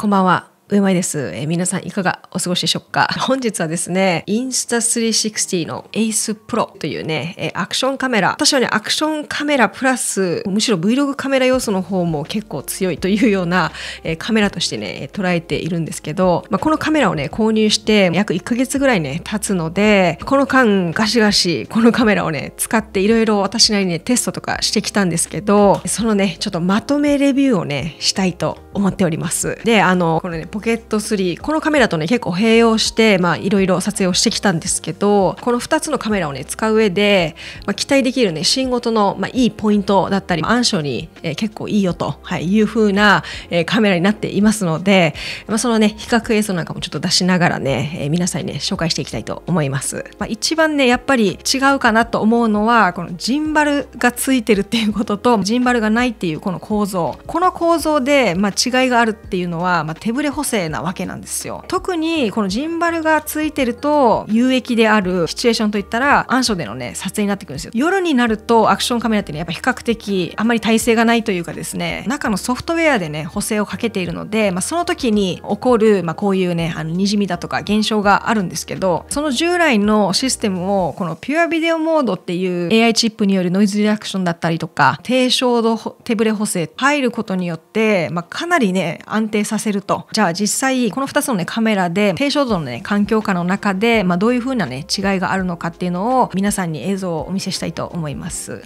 こんばんは。上前です、えー、皆さんいかがお過ごしでしょうか 本日はですね、Insta360 の Ace Pro というね、えー、アクションカメラ。私はね、アクションカメラプラス、むしろ Vlog カメラ要素の方も結構強いというような、えー、カメラとしてね、捉えているんですけど、まあ、このカメラをね、購入して約1ヶ月ぐらいね、経つので、この間ガシガシこのカメラをね、使っていろいろ私なりにね、テストとかしてきたんですけど、そのね、ちょっとまとめレビューをね、したいと思っております。で、あの、このね、ポケット3このカメラとね結構併用してまあいろいろ撮影をしてきたんですけどこの2つのカメラをね使う上で、まあ、期待できるね新ごとの、まあ、いいポイントだったり暗所に、えー、結構いいよと、はい、いう風な、えー、カメラになっていますので、まあ、そのね比較映像なんかもちょっと出しながらね、えー、皆さんにね紹介していきたいと思います、まあ、一番ねやっぱり違うかなと思うのはこのジンバルがついてるっていうこととジンバルがないっていうこの構造この構造で、まあ、違いがあるっていうのは、まあ、手ぶれ補性なわけなんですよ特にこのジンバルがついてると有益であるシチュエーションといったら暗所でのね撮影になってくるんですよ夜になるとアクションカメラってねやっぱ比較的あんまり耐性がないというかですね中のソフトウェアでね補正をかけているので、まあ、その時に起こる、まあ、こういうねあのにじみだとか現象があるんですけどその従来のシステムをこのピュアビデオモードっていう AI チップによるノイズリアクションだったりとか低照度手ブレ補正入ることによって、まあ、かなりね安定させるとじゃあ実際この2つの、ね、カメラで低照度の、ね、環境下の中で、まあ、どういう風な、ね、違いがあるのかっていうのを皆さんに映像をお見せしたいと思います。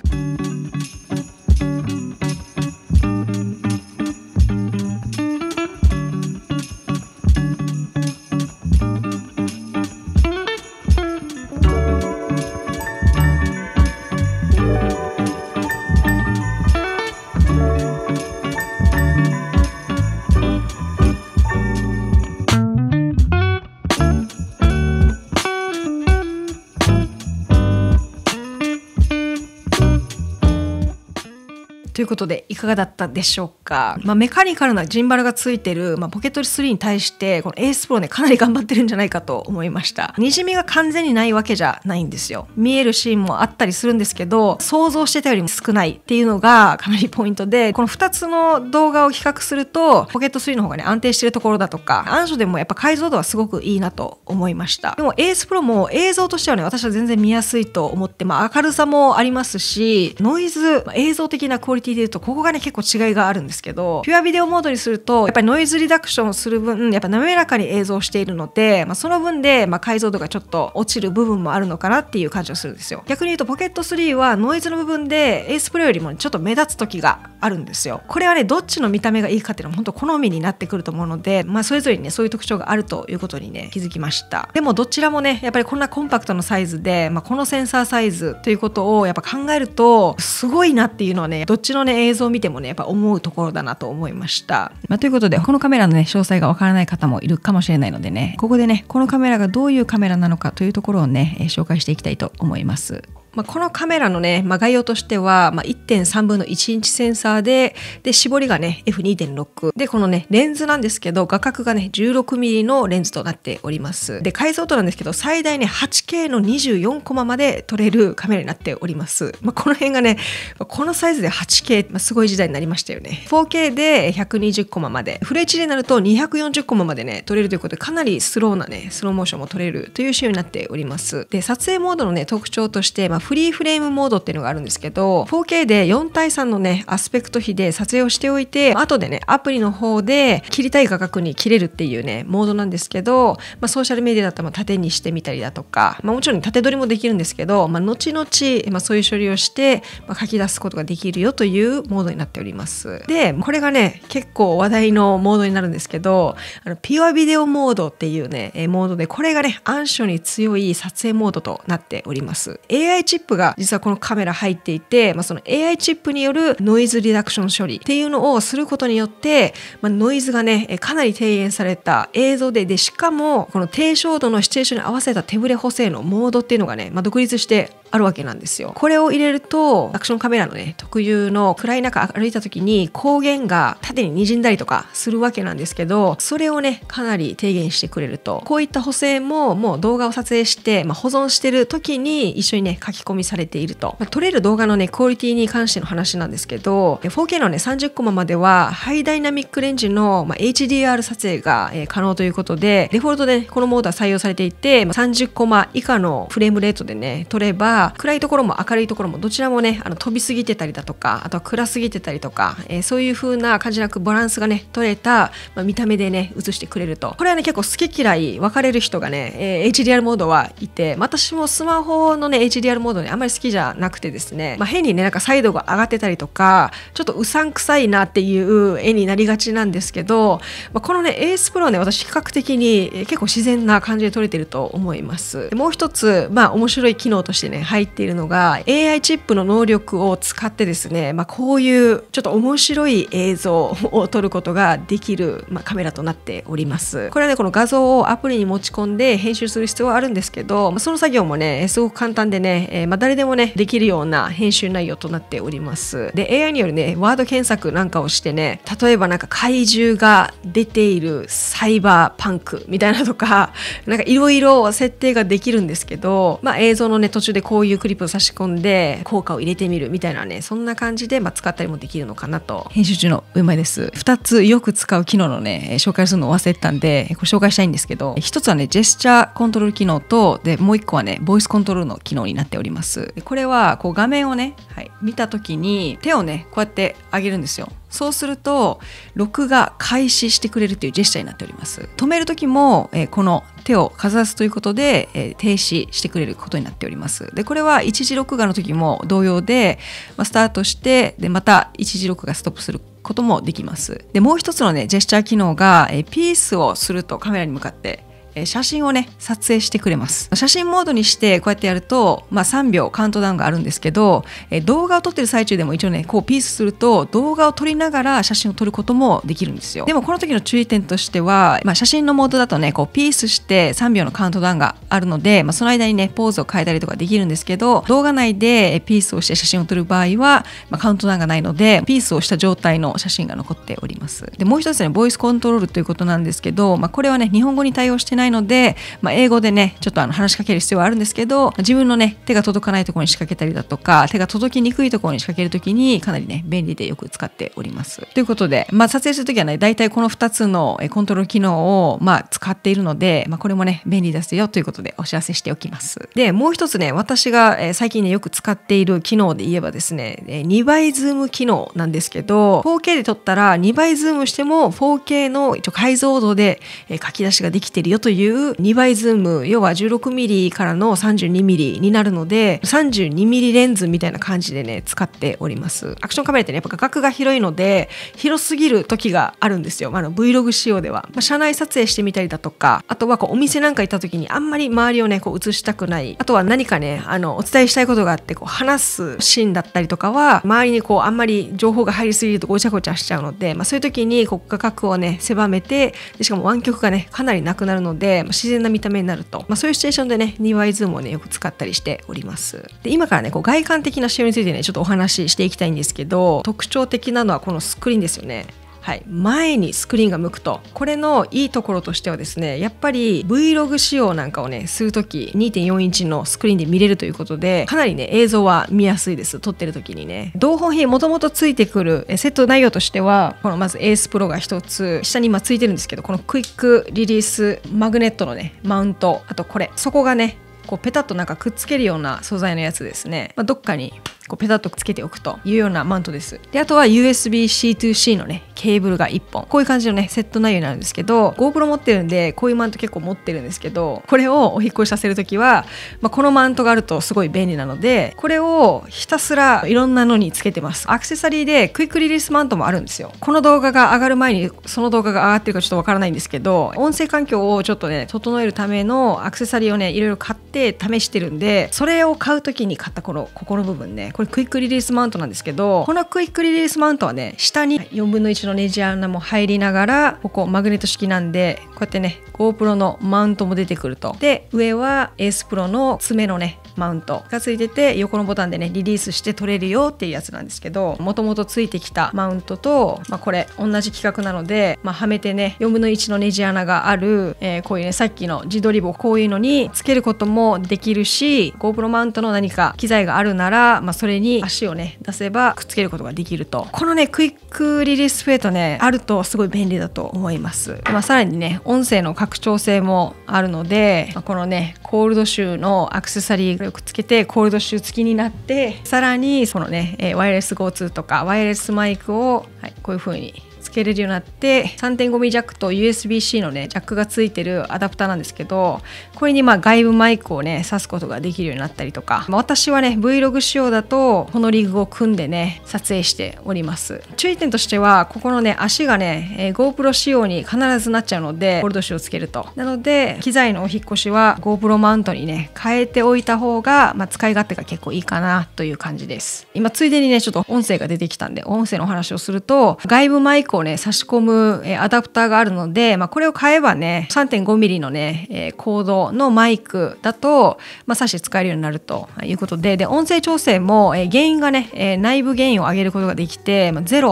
ということでいかがだったでしょうか、まあ、メカニカルなジンバルがついてる、まあ、ポケット3に対してこのエースプロねかなり頑張ってるんじゃないかと思いましたにじみが完全にないわけじゃないんですよ見えるシーンもあったりするんですけど想像してたよりも少ないっていうのがかなりポイントでこの2つの動画を比較するとポケット3の方がね安定してるところだとか暗所でもやっぱ解像度はすごくいいなと思いましたでもエースプロも映像としてはね私は全然見やすいと思って、まあ、明るさもありますしノイズ、まあ、映像的なクオリティ聞いてとここがね結構違いがあるんですけどピュアビデオモードにするとやっぱりノイズリダクションをする分やっぱ滑らかに映像しているので、まあ、その分で、まあ、解像度がちょっと落ちる部分もあるのかなっていう感じはするんですよ逆に言うとポケット3はノイズの部分でエースプロよりもちょっと目立つ時があるんですよこれはねどっちの見た目がいいかっていうのは本当好みになってくると思うので、まあ、それぞれにねそういう特徴があるということにね気づきましたでもどちらもねやっぱりこんなコンパクトのサイズで、まあ、このセンサーサイズということをやっぱ考えるとすごいなっていうのはねどっちちのね映像を見てもねやっぱ思うところだなと思いました、まあ、ということでこのカメラのね詳細がわからない方もいるかもしれないのでねここでねこのカメラがどういうカメラなのかというところをね紹介していきたいと思いますまあ、このカメラのね、まあ、概要としては、まあ、1.3分の1インチセンサーで、で、絞りがね、F2.6。で、このね、レンズなんですけど、画角がね、16ミリのレンズとなっております。で、解像度なんですけど、最大ね、8K の24コマまで撮れるカメラになっております。まあ、この辺がね、このサイズで 8K、まあ、すごい時代になりましたよね。4K で120コマまで、フル HD になると240コマまでね、撮れるということで、かなりスローなね、スローモーションも撮れるという仕様になっております。で、撮影モードのね、特徴として、まあフリーフレームモードっていうのがあるんですけど 4K で4対3のねアスペクト比で撮影をしておいて後でねアプリの方で切りたい画角に切れるっていうねモードなんですけど、まあ、ソーシャルメディアだったら縦にしてみたりだとか、まあ、もちろん縦撮りもできるんですけど、まあ、後々、まあ、そういう処理をして、まあ、書き出すことができるよというモードになっておりますでこれがね結構話題のモードになるんですけどあのピュアビデオモードっていうねモードでこれがね暗所に強い撮影モードとなっております AI チップが実はこのカメラ入っていて、まあ、その AI チップによるノイズリダクション処理っていうのをすることによって、まあ、ノイズがねかなり低減された映像ででしかもこの低照度のシチュエーションに合わせた手ブレ補正のモードっていうのがね、まあ、独立してあるわけなんですよこれを入れるとアクションカメラのね特有の暗い中歩いた時に光源が縦に滲んだりとかするわけなんですけどそれをねかなり低減してくれるとこういった補正ももう動画を撮影して、まあ、保存してる時に一緒にね書き込みされていると、まあ、撮れる動画のねクオリティに関しての話なんですけど 4K のね30コマまではハイダイナミックレンジの、まあ、HDR 撮影が、えー、可能ということでデフォルトで、ね、このモードは採用されていて、まあ、30コマ以下のフレームレートでね撮れば暗いところも明るいところもどちらもねあの飛びすぎてたりだとかあとは暗すぎてたりとか、えー、そういう風な感じなくバランスがね取れた、まあ、見た目でね映してくれるとこれはね結構好き嫌い分かれる人がね、えー、HDR モードはいて、私もスマホのね HDR モードねあんまり好きじゃなくてですね、まあ、変にねなんかサイドが上がってたりとかちょっとうさんくさいなっていう絵になりがちなんですけど、まあ、このね AS プロはね私比較的に結構自然な感じで撮れてると思いますもう一つまあ面白い機能としてね入っているのが AI チップの能力を使ってですね、まあ、こういうちょっと面白い映像を撮ることができる、まあ、カメラとなっておりますこれはねこの画像をアプリに持ち込んで編集する必要はあるんですけど、まあ、その作業もねすごく簡単でね、えー、まあ、誰でもねできるような編集内容となっておりますで AI によるねワード検索なんかをしてね例えばなんか怪獣が出ているサイバーパンクみたいなとかなんかいろいろ設定ができるんですけど、まあ、映像のね途中でこうういうクリップを差し込んで効果を入れてみるみたいなねそんな感じで、まあ、使ったりもできるのかなと編集中の上前です2つよく使う機能のね紹介するのを忘れてたんでご紹介したいんですけど1つはねジェスチャーコントロール機能とでもう1個はねボイスコントロールの機能になっておりますこれはこう画面をね、はい、見た時に手をねこうやって上げるんですよそうすると録画開始してくれるというジェスチャーになっております止める時も、えー、この手をかざすということで、えー、停止してくれることになっておりますでこれは一時録画の時も同様で、まあ、スタートしてでまた一時録画ストップすることもできますでもう一つのねジェスチャー機能が、えー、ピースをするとカメラに向かってえ写真をね撮影してくれます写真モードにしてこうやってやると、まあ、3秒カウントダウンがあるんですけど、え動画を撮ってる最中でも一応ねこうピースすると動画を撮りながら写真を撮ることもできるんですよでもこの時の注意点としては、まあ、写真のモードだとねこうピースして3秒のカウントダウンがあるので、まあ、その間にねポーズを変えたりとかできるんですけど動画内でピースをして写真を撮る場合は、まあ、カウントダウンがないのでピースをした状態の写真が残っておりますでもう一つねボイスコントロールということなんですけど、まあ、これはね日本語に対応してないないので、まあ、英語でねちょっとあの話しかける必要はあるんですけど自分のね手が届かないところに仕掛けたりだとか手が届きにくいところに仕掛ける時にかなりね便利でよく使っております。ということで、まあ、撮影する時はね大体この2つのコントロール機能を、まあ、使っているので、まあ、これもね便利ですよということでお知らせしておきます。でもう一つね私が、え最近ねよく使っている機能で言えばですね、2倍ズーム機能なんですけど 4K で撮ったら2倍ズームしても 4K の一応解像度で、え書き出しができてるよといういう2倍ズーム要は 16mm からの 32mm になるので 32mm レンズみたいな感じでね使っておりますアクションカメラってねやっぱ画角が広いので広すぎる時があるんですよ、まあ、あの Vlog 仕様では、まあ、車内撮影してみたりだとかあとはこうお店なんか行った時にあんまり周りをねこう映したくないあとは何かねあのお伝えしたいことがあってこう話すシーンだったりとかは周りにこうあんまり情報が入りすぎるとごちゃごちゃしちゃうので、まあ、そういう時にこう画角をね狭めてでしかも湾曲がねかなりなくなるのでで、ま自然な見た目になると、まあ、そういうシチュエーションでね庭イズムをねよく使ったりしておりますで今からねこう外観的な仕様についてねちょっとお話ししていきたいんですけど特徴的なのはこのスクリーンですよねはい、前にスクリーンが向くとこれのいいところとしてはですねやっぱり Vlog 仕様なんかをねする時2.4インチのスクリーンで見れるということでかなりね映像は見やすいです撮ってる時にね同本品もともとついてくるセット内容としてはこのまずエースプロが1つ下に今ついてるんですけどこのクイックリリースマグネットのねマウントあとこれそこがねこうペタッとなんかくっつけるような素材のやつですね、まあ、どっかにこうペタッとつけておくというようなマントですであとは USB-C2C のねケーブルが1本こういう感じのねセット内容になるんですけど GoPro 持ってるんでこういうマント結構持ってるんですけどこれをお引越しさせる時は、まあ、このマントがあるとすごい便利なのでこれをひたすらいろんなのにつけてますアクセサリーでクイックリリースマントもあるんですよこの動画が上がる前にその動画が上がってるかちょっとわからないんですけど音声環境をちょっとね整えるためのアクセサリーをねいろいろ買って試してるんでそれを買う時に買ったこのここの部分ねこれクイックリリースマウントなんですけどこのクイックリリースマウントはね下に4分の1のネジ穴も入りながらここマグネット式なんでこうやってね GoPro のマウントも出てくるとで上は ACE Pro の爪のねマウントが付いてて横のボタンでねリリースして取れるよっていうやつなんですけどもともと付いてきたマウントと、まあ、これ同じ規格なので、まあ、はめてね4分の1のネジ穴がある、えー、こういうねさっきの自撮り棒こういうのにつけることももできるし GoPro マウントの何か機材があるなら、まあ、それに足をね出せばくっつけることができるとこのねクイックリリースフェイトねあるとすごい便利だと思います、まあ、さらにね音声の拡張性もあるので、まあ、このねコールドシューのアクセサリーをくっつけてコールドシュー付きになってさらにそのねワイヤレス GO2 とかワイヤレスマイクを、はい、こういう風にけれるようになって 3.5mm ジャックと USB-C のねジャックがついてるアダプターなんですけどこれにまあ外部マイクをね挿すことができるようになったりとか、まあ、私はね Vlog 仕様だとこのリグを組んでね撮影しております注意点としてはここのね足がね、えー、GoPro 仕様に必ずなっちゃうのでホールド紙をつけるとなので機材のお引越しは GoPro マウントにね変えておいた方が、まあ、使い勝手が結構いいかなという感じです今ついでにねちょっと音声が出てきたんで音声のお話をすると外部マイクをね差し込むアダプターがあるので、まあ、これを買えばね 3.5mm のねコードのマイクだと、まあ、差し使えるようになるということでで音声調整も原因がね内部原因を上げることができて、まあ、0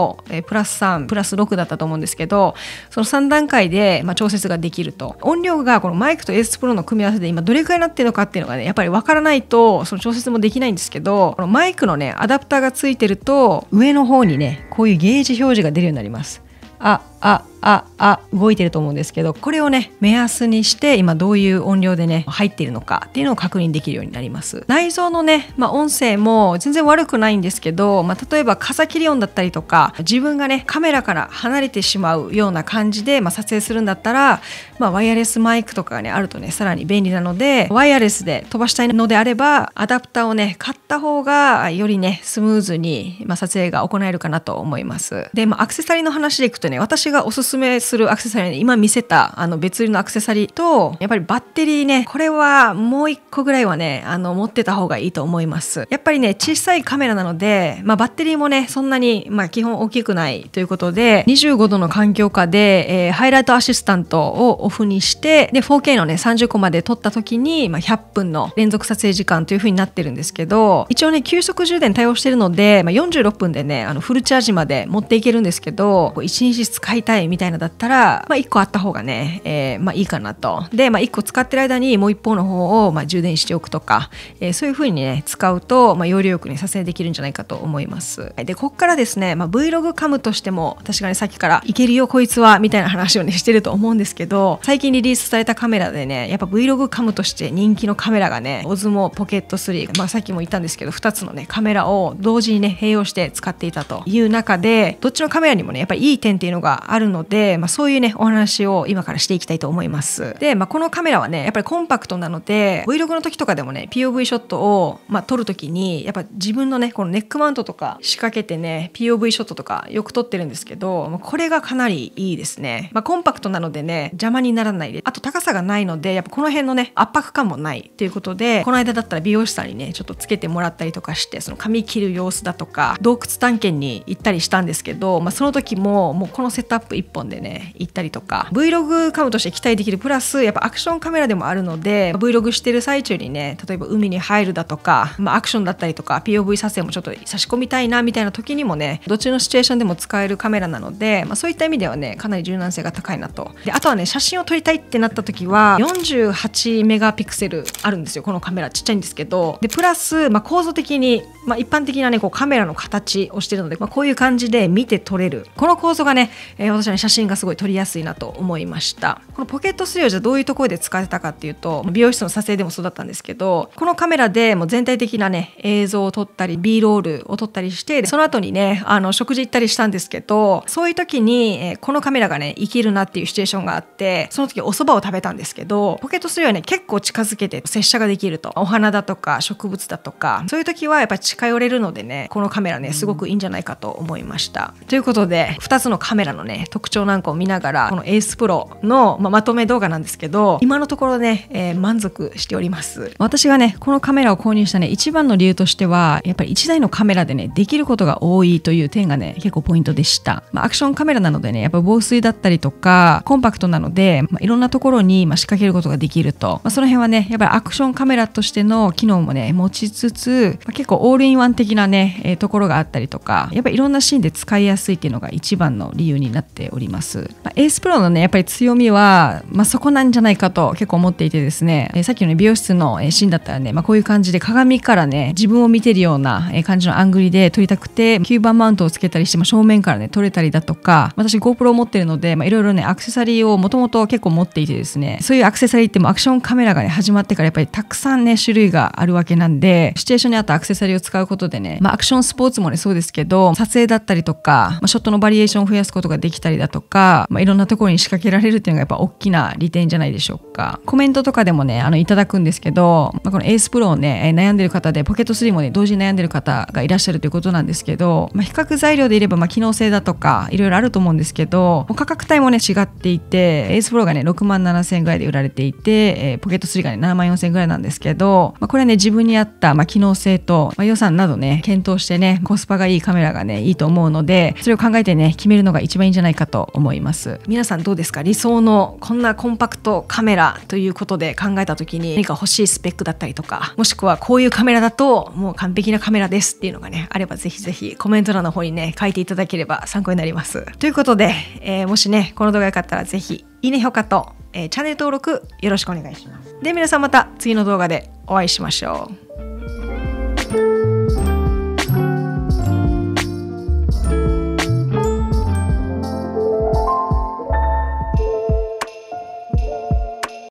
プラス3プラス6だったと思うんですけどその3段階で、ま調節ができると音量がこのマイクと s プロの組み合わせで今どれくらいになってるのかっていうのがねやっぱり分からないとその調節もできないんですけどこのマイクのねアダプターがついてると上の方にねこういうゲージ表示が出るようになりますああああ動いてると思うんですけどこれをね目安にして今どういう音量でね入っているのかっていうのを確認できるようになります内蔵のね、まあ、音声も全然悪くないんですけど、まあ、例えば風切り音だったりとか自分がねカメラから離れてしまうような感じで、まあ、撮影するんだったら、まワイヤレスマイクとかがねあるとねさらに便利なのでワイヤレスで飛ばしたいのであればアダプターをね買った方がよりねスムーズに、ま撮影が行えるかなと思いますで、まアクセサリーの話でいくとね私がおすすめするアクセサリー、ね、今見せたあの別売りのアクセサリーとやっぱりバッテリーねこれはもう1個ぐらいはねあの持ってた方がいいと思いますやっぱりね小さいカメラなので、まあ、バッテリーもねそんなに、まあ、基本大きくないということで25度の環境下で、えー、ハイライトアシスタントをオフにしてで 4K のね30個まで撮った時に、まあ、100分の連続撮影時間というふうになってるんですけど一応ね急速充電対応してるので、まあ、46分でねあのフルチャージまで持っていけるんですけど1日使いいたいみたいなだったら、まあ、1個あった方がね、えー、まあ、いいかなとで、まあ、1個使ってる間にもう一方の方を、まあ、充電しておくとか、えー、そういうふうにね使うと、まあ、容量よくね撮影できるんじゃないかと思いますでここからですね、まあ、Vlog カムとしても私がねさっきからいけるよこいつはみたいな話をねしてると思うんですけど最近リリースされたカメラでねやっぱ Vlog カムとして人気のカメラがねオズモポケット3、まあ、さっきも言ったんですけど2つのねカメラを同時にね併用して使っていたという中でどっちのカメラにもねやっぱりいい点っていうのがあるので、まあ、そういうねお話を今からしていきたいと思いますで、まあ、このカメラはねやっぱりコンパクトなので Vlog の時とかでもね POV ショットを、まあ、撮る時にやっぱ自分のねこのネックマウントとか仕掛けてね POV ショットとかよく撮ってるんですけどこれがかなりいいですね、まあ、コンパクトなのでね邪魔にならないであと高さがないのでやっぱこの辺のね圧迫感もないということでこの間だったら美容師さんにねちょっとつけてもらったりとかしてその髪切る様子だとか洞窟探検に行ったりしたんですけど、まあ、その時ももうこのセットアップップ1本でね行ったりとか Vlog カムとして期待できるプラスやっぱアクションカメラでもあるので Vlog してる最中にね例えば海に入るだとか、まあ、アクションだったりとか POV 撮影もちょっと差し込みたいなみたいな時にもねどっちのシチュエーションでも使えるカメラなので、まあ、そういった意味ではねかなり柔軟性が高いなとであとはね写真を撮りたいってなった時は48メガピクセルあるんですよこのカメラちっちゃいんですけどでプラス、まあ、構造的に、まあ、一般的なねこうカメラの形をしてるので、まあ、こういう感じで見て撮れるこの構造がねえー、私は、ね、写真がすごい撮りやすいなと思いましたこのポケットスリをじゃどういうところで使ってたかっていうと美容室の撮影でもそうだったんですけどこのカメラでもう全体的なね映像を撮ったり B ロールを撮ったりしてその後にねあの食事行ったりしたんですけどそういう時に、えー、このカメラがね生きるなっていうシチュエーションがあってその時お蕎麦を食べたんですけどポケットスリオはね結構近づけて接写ができるとお花だとか植物だとかそういう時はやっぱ近寄れるのでねこのカメラねすごくいいんじゃないかと思いました。ということで2つのカメラのねね特徴なんかを見ながらこのエースプロの、まあ、まとめ動画なんですけど今のところね、えー、満足しております私がねこのカメラを購入したね一番の理由としてはやっぱり1台のカメラでねできることが多いという点がね結構ポイントでした、まあ、アクションカメラなのでねやっぱ防水だったりとかコンパクトなので、まあ、いろんなところに、ま仕掛けることができると、まその辺はねやっぱりアクションカメラとしての機能もね持ちつつ、ま結構オールインワン的なね、えー、ところがあったりとかやっぱりいろんなシーンで使いやすいっていうのが一番の理由になってっております、まあ、エースプロのねやっぱり強みは、まあ、そこなんじゃないかと結構思っていてですね、えー、さっきの、ね、美容室のシーンだったらね、まあ、こういう感じで鏡からね自分を見てるような感じのアングリで撮りたくて吸盤マウントをつけたりして、まあ、正面からね撮れたりだとか私 GoPro を持ってるのでいろいろねアクセサリーをもともと結構持っていてですねそういうアクセサリーってもアクションカメラがね始まってからやっぱりたくさんね種類があるわけなんでシチュエーションに合ったアクセサリーを使うことでね、まあ、アクションスポーツもねそうですけど撮影だったりとか、まあ、ショットのバリエーションを増やすことができきたりだとか、まあ、いろんなところに仕掛けられるっていうのがやっぱ大きな利点じゃないでしょうかコメントとかでもねあのいただくんですけど、まあ、このエースプロをね悩んでる方でポケット3もね同時に悩んでる方がいらっしゃるということなんですけど、まあ、比較材料でいればまあ機能性だとかいろいろあると思うんですけど価格帯もね違っていてエースプロがね6万7000円ぐらいで売られていて、えー、ポケット3がね7万4000円ぐらいなんですけど、まあ、これはね自分に合った、まあ、機能性と、まあ、予算などね検討してねコスパがいいカメラがねいいと思うのでそれを考えてね決めるのが一番いいんじゃないゃないかと思います皆さんどうですか理想のこんなコンパクトカメラということで考えた時に何か欲しいスペックだったりとかもしくはこういうカメラだともう完璧なカメラですっていうのがねあればぜひぜひコメント欄の方にね書いていただければ参考になりますということで、えー、もしねこの動画よかったらぜひいいね評価と、えー、チャンネル登録よろしくお願いしますで皆さんまた次の動画でお会いしましょう